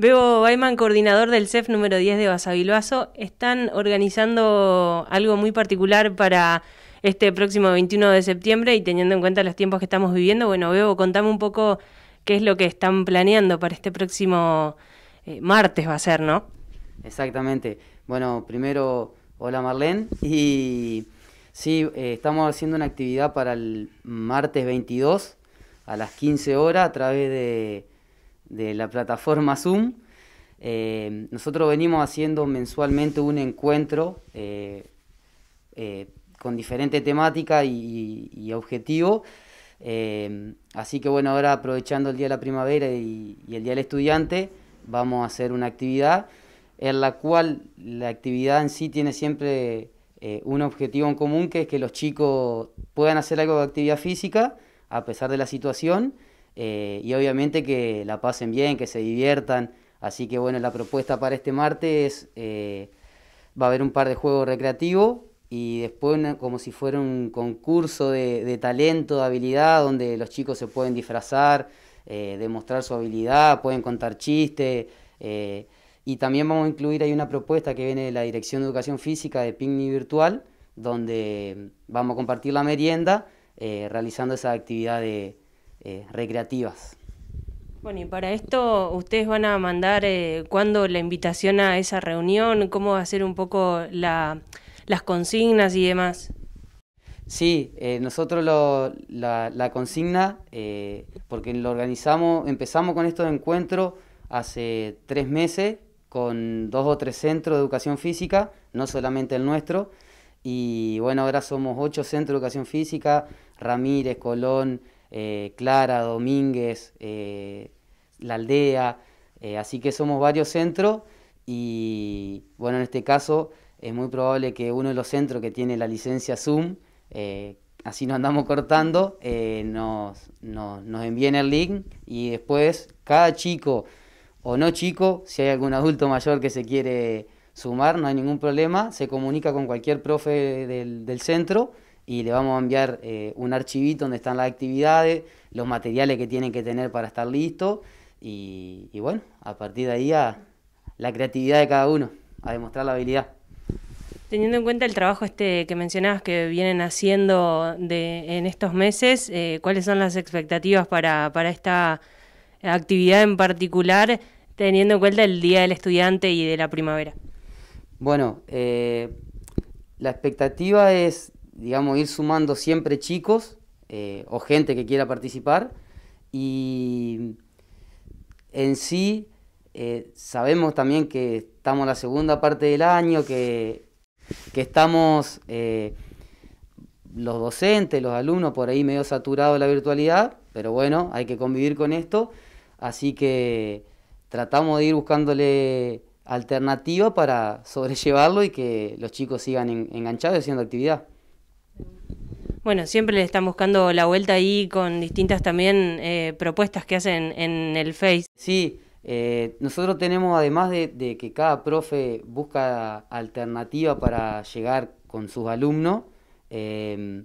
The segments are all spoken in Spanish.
Bebo Baiman, coordinador del CEF número 10 de Basavilbaso, están organizando algo muy particular para este próximo 21 de septiembre y teniendo en cuenta los tiempos que estamos viviendo, bueno, Bebo, contame un poco qué es lo que están planeando para este próximo eh, martes va a ser, ¿no? Exactamente. Bueno, primero, hola Marlene. Y sí, eh, estamos haciendo una actividad para el martes 22 a las 15 horas a través de de la plataforma Zoom. Eh, nosotros venimos haciendo mensualmente un encuentro eh, eh, con diferente temática y, objetivo. así que bueno, ahora aprovechando el Día de la Primavera y, el Día del Estudiante, vamos a hacer una actividad en la cual la actividad en sí tiene siempre un objetivo en común, que es que los chicos puedan hacer algo de actividad física a pesar de la situación eh, y obviamente que la pasen bien, que se diviertan. Así que bueno, la propuesta para este martes eh, va a haber un par de juegos recreativos y después como si fuera un concurso de, talento, de habilidad, donde los chicos se pueden disfrazar, eh, demostrar su habilidad, pueden contar chistes. y también vamos a incluir ahí una propuesta que viene de la Dirección de Educación Física de Pigni Virtual, donde vamos a compartir la merienda realizando esa actividad de eh, recreativas. Bueno, y para esto ustedes van a mandar Cuando eh, cuándo la invitación a esa reunión, cómo va a ser un poco las consignas y demás. Sí, eh, nosotros la, consigna, porque lo organizamos, empezamos con estos encuentros hace tres meses con dos o tres centros de educación física, no solamente el nuestro, y bueno, ahora somos ocho centros de educación física, Ramírez, Colón, eh, Clara, Domínguez, eh, La Aldea, eh, así que somos varios centros y bueno, en este caso es muy probable que uno de los centros que tiene la licencia Zoom, así nos andamos cortando, nos, nos, envíen el link y después cada chico o no chico, si hay algún adulto mayor que se quiere sumar, no hay ningún problema, se comunica con cualquier profe del centro y le vamos a enviar eh, un archivito donde están las actividades, los materiales que tienen que tener para estar listos, y, bueno, a partir de ahí a la creatividad de cada uno, a demostrar la habilidad. Teniendo en cuenta el trabajo este que mencionabas que vienen haciendo de, en estos meses, eh, ¿cuáles son las expectativas para, esta actividad en particular, teniendo en cuenta el Día del Estudiante y de la Primavera? Bueno, eh, la expectativa es digamos, ir sumando siempre chicos eh, o gente que quiera participar. Y en sí, eh, sabemos también que estamos en la segunda parte del año, que, estamos eh, los docentes, los alumnos por ahí medio saturados de la virtualidad, pero bueno, hay que convivir con esto. Así que tratamos de ir buscándole alternativa para sobrellevarlo y que los chicos sigan enganchados y haciendo actividad. Bueno, siempre le están buscando la vuelta ahí con distintas también eh, propuestas que hacen en el Face. Sí, eh, nosotros tenemos, además de, que cada profe busca alternativa para llegar con sus alumnos, eh,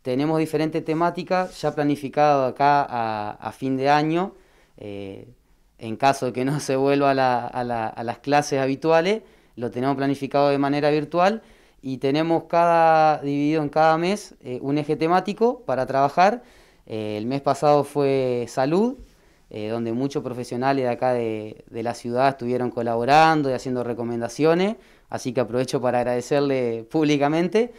tenemos diferentes temáticas ya planificadas acá a, fin de año, en caso de que no se vuelva a las clases habituales, lo tenemos planificado de manera virtual y tenemos cada, dividido en cada mes eh, un eje temático para trabajar. Eh, el mes pasado fue salud, eh, donde muchos profesionales de acá de, la ciudad estuvieron colaborando y haciendo recomendaciones, así que aprovecho para agradecerle públicamente.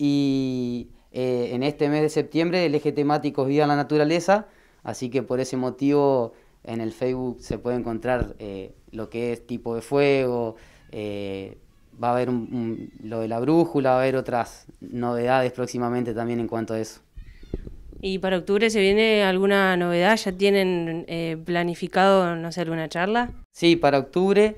Y en este mes de septiembre el eje temático es vida en la naturaleza, así que por ese motivo en el Facebook se puede encontrar lo que es tipo de fuego, va a haber lo de la brújula, va a haber otras novedades próximamente también en cuanto a eso. ¿Y para octubre se viene alguna novedad? ¿Ya tienen eh, planificado, no sé, alguna charla? Sí, para octubre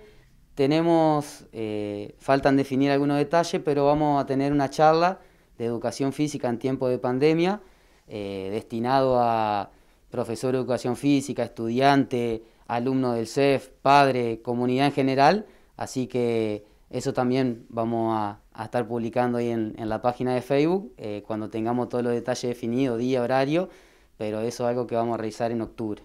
tenemos, eh, faltan definir algunos detalles, pero vamos a tener una charla de educación física en tiempo de pandemia, eh, destinado a profesor de educación física, estudiante, alumno del CEF, padre, comunidad en general. Así que eso también vamos a, estar publicando ahí en, la página de Facebook eh, cuando tengamos todos los detalles definidos, día, horario, pero eso es algo que vamos a revisar en octubre.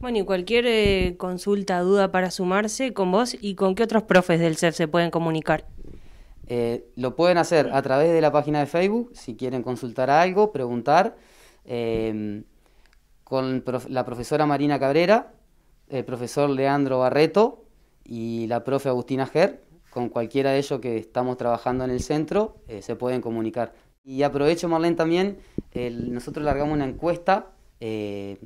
Bueno, y cualquier eh, consulta, duda para sumarse con vos y con qué otros profes del CEF se pueden comunicar. Eh, lo pueden hacer a través de la página de Facebook, si quieren consultar algo, preguntar, con la profesora Marina Cabrera, el profesor Leandro Barreto, y la profe Agustina Ger, con cualquiera de ellos que estamos trabajando en el centro, eh, se pueden comunicar. Y aprovecho, Marlene, también, nosotros largamos una encuesta eh,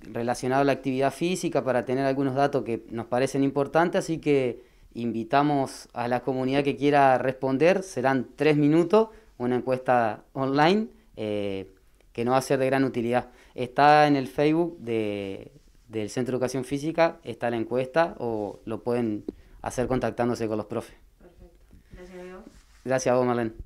relacionada a la actividad física para tener algunos datos que nos parecen importantes, así que invitamos a la comunidad que quiera responder, serán tres minutos, una encuesta online eh, que nos va a ser de gran utilidad. Está en el Facebook de, del Centro de Educación Física está la encuesta o lo pueden hacer contactándose con los profes. Perfecto. Gracias a Dios. Gracias a vos, Marlene.